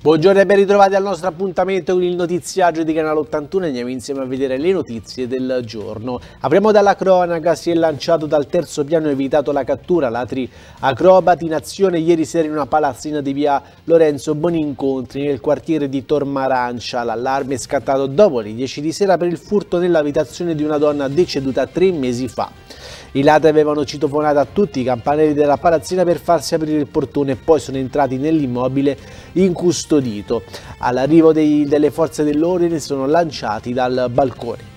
Buongiorno e ben ritrovati al nostro appuntamento con il notiziario di Canale 81 andiamo insieme a vedere le notizie del giorno. Apriamo dalla cronaca, si è lanciato dal terzo piano e evitato la cattura, latri acrobati in azione ieri sera in una palazzina di via Lorenzo Bonincontri nel quartiere di Tormarancia. L'allarme è scattato dopo le 10 di sera per il furto nell'abitazione di una donna deceduta tre mesi fa. I ladri avevano citofonato a tutti i campanelli della palazzina per farsi aprire il portone e poi sono entrati nell'immobile in custodia custodito. All'arrivo delle forze dell'ordine sono lanciati dal balcone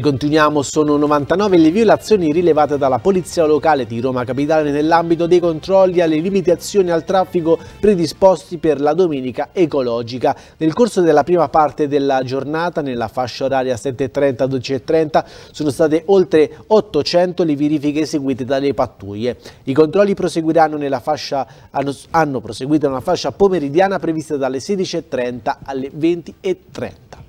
continuiamo, sono 99 le violazioni rilevate dalla Polizia Locale di Roma Capitale nell'ambito dei controlli alle limitazioni al traffico predisposti per la Domenica Ecologica. Nel corso della prima parte della giornata, nella fascia oraria 7.30-12.30, sono state oltre 800 le verifiche eseguite dalle pattuglie. I controlli proseguiranno nella fascia, hanno, hanno proseguito nella fascia pomeridiana prevista dalle 16.30 alle 20.30.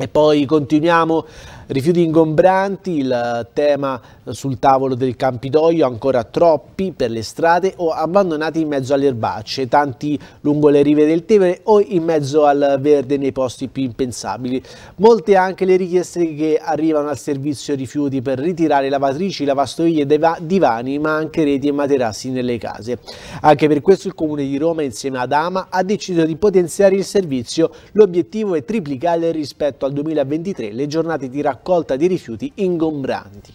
E poi continuiamo, rifiuti ingombranti, il tema sul tavolo del Campidoglio, ancora troppi per le strade o abbandonati in mezzo alle erbacce, tanti lungo le rive del Tevere o in mezzo al verde nei posti più impensabili. Molte anche le richieste che arrivano al servizio rifiuti per ritirare lavatrici, lavastoviglie, divani, ma anche reti e materassi nelle case. Anche per questo il Comune di Roma insieme ad Ama ha deciso di potenziare il servizio, l'obiettivo è triplicare rispetto a al 2023 le giornate di raccolta di rifiuti ingombranti.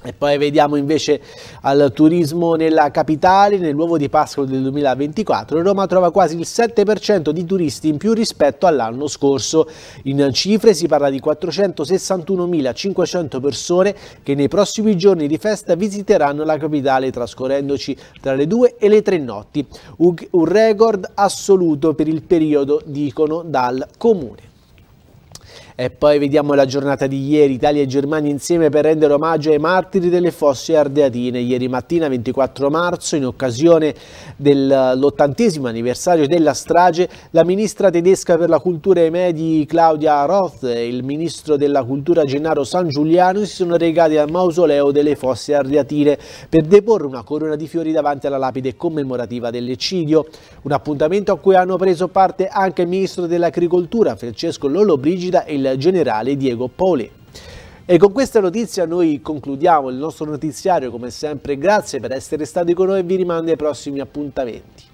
E poi vediamo invece al turismo nella capitale, nell'uovo di Pasqua del 2024, Roma trova quasi il 7% di turisti in più rispetto all'anno scorso. In cifre si parla di 461.500 persone che nei prossimi giorni di festa visiteranno la capitale trascorrendoci tra le due e le tre notti, un record assoluto per il periodo, dicono dal comune. E poi vediamo la giornata di ieri, Italia e Germania insieme per rendere omaggio ai martiri delle fosse ardeatine. Ieri mattina 24 marzo, in occasione dell'ottantesimo eh, anniversario della strage, la ministra tedesca per la cultura e i medi Claudia Roth e il ministro della cultura Gennaro San Giuliano si sono recati al mausoleo delle fosse ardeatine per deporre una corona di fiori davanti alla lapide commemorativa dell'eccidio. Un appuntamento a cui hanno preso parte anche il ministro dell'agricoltura Francesco Lollobrigida e il generale Diego Poli. E con questa notizia noi concludiamo il nostro notiziario come sempre grazie per essere stati con noi e vi rimando ai prossimi appuntamenti.